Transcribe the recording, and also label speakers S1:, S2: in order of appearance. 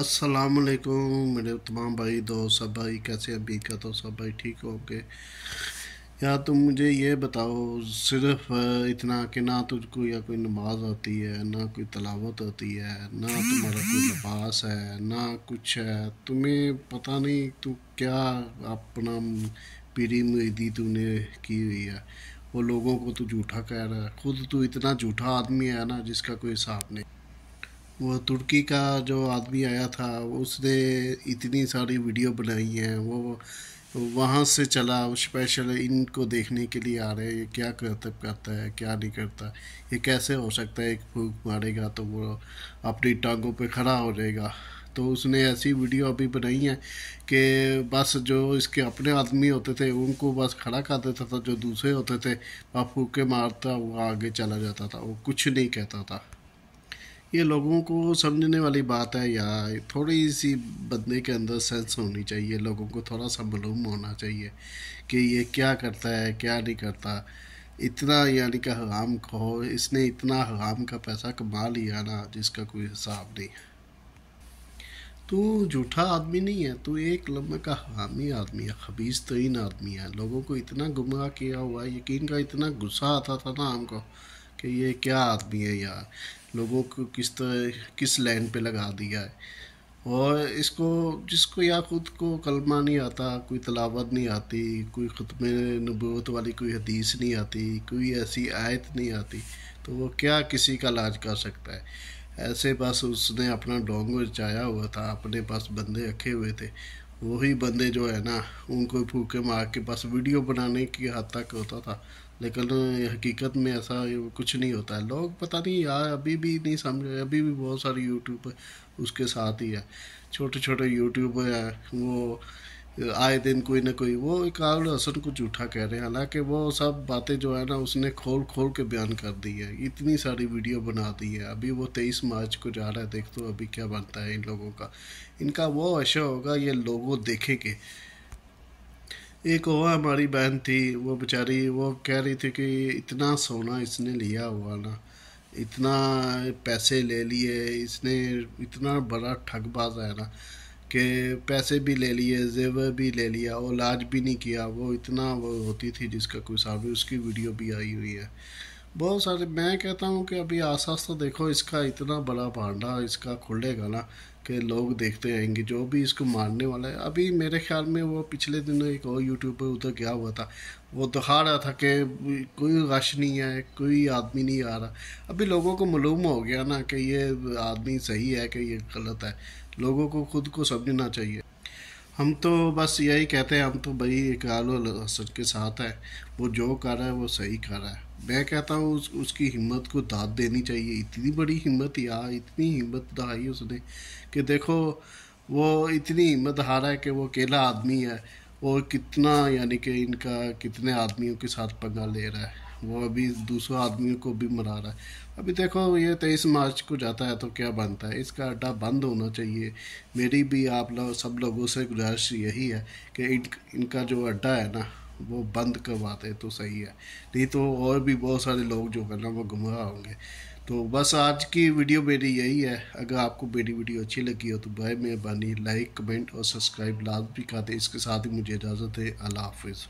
S1: असलकुम मेरे तमाम भाई दोस्त सब भाई कैसे अभी का तो सब भाई ठीक हो गए यार तुम मुझे ये बताओ सिर्फ इतना कि ना तुझको या कोई नमाज आती है ना कोई तलावत होती है ना तुम्हारा कोई लिबास है ना कुछ है तुम्हें पता नहीं तू क्या अपना पीढ़ी मुरीदी तूने की हुई है वो लोगों को तो झूठा कह रहा है खुद तू इतना झूठा आदमी है ना जिसका कोई हिसाब नहीं वो तुर्की का जो आदमी आया था उसने इतनी सारी वीडियो बनाई हैं वो वहाँ से चला स्पेशल इनको देखने के लिए आ रहे हैं ये क्या कर्तव्य करता है क्या नहीं करता ये कैसे हो सकता है एक फूक मारेगा तो वो अपनी टांगों पे खड़ा हो जाएगा तो उसने ऐसी वीडियो अभी बनाई है कि बस जो इसके अपने आदमी होते थे उनको बस खड़ा कर देता था जो दूसरे होते थे वह फूके मारता वो आगे चला जाता था वो कुछ नहीं कहता था ये लोगों को समझने वाली बात है यार थोड़ी सी बंदे के अंदर सेंस होनी चाहिए लोगों को थोड़ा सा मालूम होना चाहिए कि ये क्या करता है क्या नहीं करता इतना यानी कि हराम कहो इसने इतना हराम का पैसा कमा लिया ना जिसका कोई हिसाब नहीं है तू झूठा आदमी नहीं है तू एक लम्बे का हरामी आदमी है खबीज तरीन आदमी है लोगों को इतना गुमराह किया हुआ है यकीन का इतना गुस्सा आता था, था ना हमको कि ये क्या आदमी है यार लोगों को किस तरह किस लाइन पे लगा दिया है और इसको जिसको या खुद को कलमा नहीं आता कोई तलावत नहीं आती कोई ख़ुतम नबूत वाली कोई हदीस नहीं आती कोई ऐसी आयत नहीं आती तो वो क्या किसी का इलाज कर सकता है ऐसे बस उसने अपना डोंग चाया हुआ था अपने पास बंदे रखे हुए थे वही बंदे जो है ना उनको फूके मार के बस वीडियो बनाने की हद तक होता था लेकिन हकीकत में ऐसा कुछ नहीं होता है लोग पता नहीं यार अभी भी नहीं समझ अभी भी बहुत सारे यूट्यूब उसके साथ ही है छोटे छोटे यूट्यूबर है वो आए दिन कोई ना कोई वो इकबाल हसन को झूठा कह रहे हैं हालांकि वो सब बातें जो है ना उसने खोल खोल के बयान कर दी है इतनी सारी वीडियो बना दी है अभी वो तेईस मार्च को जा रहा है देख तो अभी क्या बनता है इन लोगों का इनका वो अशा होगा ये लोगों देखेंगे एक और हमारी बहन थी वो बेचारी वो कह रही थी कि इतना सोना इसने लिया हुआ ना इतना पैसे ले लिए इसने इतना बड़ा ठगबाज है ना कि पैसे भी ले लिए जेवर भी ले लिया और लाज भी नहीं किया वो इतना वो होती थी जिसका कोई साहब उसकी वीडियो भी आई हुई है बहुत सारे मैं कहता हूँ कि अभी आसास तो देखो इसका इतना बड़ा भांडा इसका खुलेगा ना कि लोग देखते आएंगे जो भी इसको मारने वाला है अभी मेरे ख्याल में वो पिछले दिनों एक और यूट्यूब पर उधर गया हुआ था वो दिखा रहा था कि कोई रश नहीं है कोई आदमी नहीं आ रहा अभी लोगों को मालूम हो गया ना कि ये आदमी सही है कि ये गलत है लोगों को खुद को समझना चाहिए हम तो बस यही कहते हैं हम तो भाई इकराल हसन के साथ है वो जो कर रहा है वो सही कर रहा है मैं कहता हूँ उस, उसकी हिम्मत को दाद देनी चाहिए इतनी बड़ी हिम्मत या इतनी हिम्मत दहाई उसने कि देखो वो इतनी हिम्मत हारा है कि वो अकेला आदमी है और कितना यानी कि इनका कितने आदमियों के साथ पंगा ले रहा है वो अभी दूसरों आदमियों को भी मरा रहा है अभी देखो ये तेईस मार्च को जाता है तो क्या बनता है इसका अड्डा बंद होना चाहिए मेरी भी आप लोग सब लोगों से गुजारिश यही है कि इन इनका जो अड्डा है ना वो बंद करवाते तो सही है नहीं तो और भी बहुत सारे लोग जो है ना वो गुमराह होंगे तो बस आज की वीडियो मेरी यही है अगर आपको मेरी वीडियो अच्छी लगी हो तो बाय मेहरबानी लाइक कमेंट और सब्सक्राइब लाभ भी खाते इसके साथ ही मुझे इजाज़त है अल्लाह हाफिज़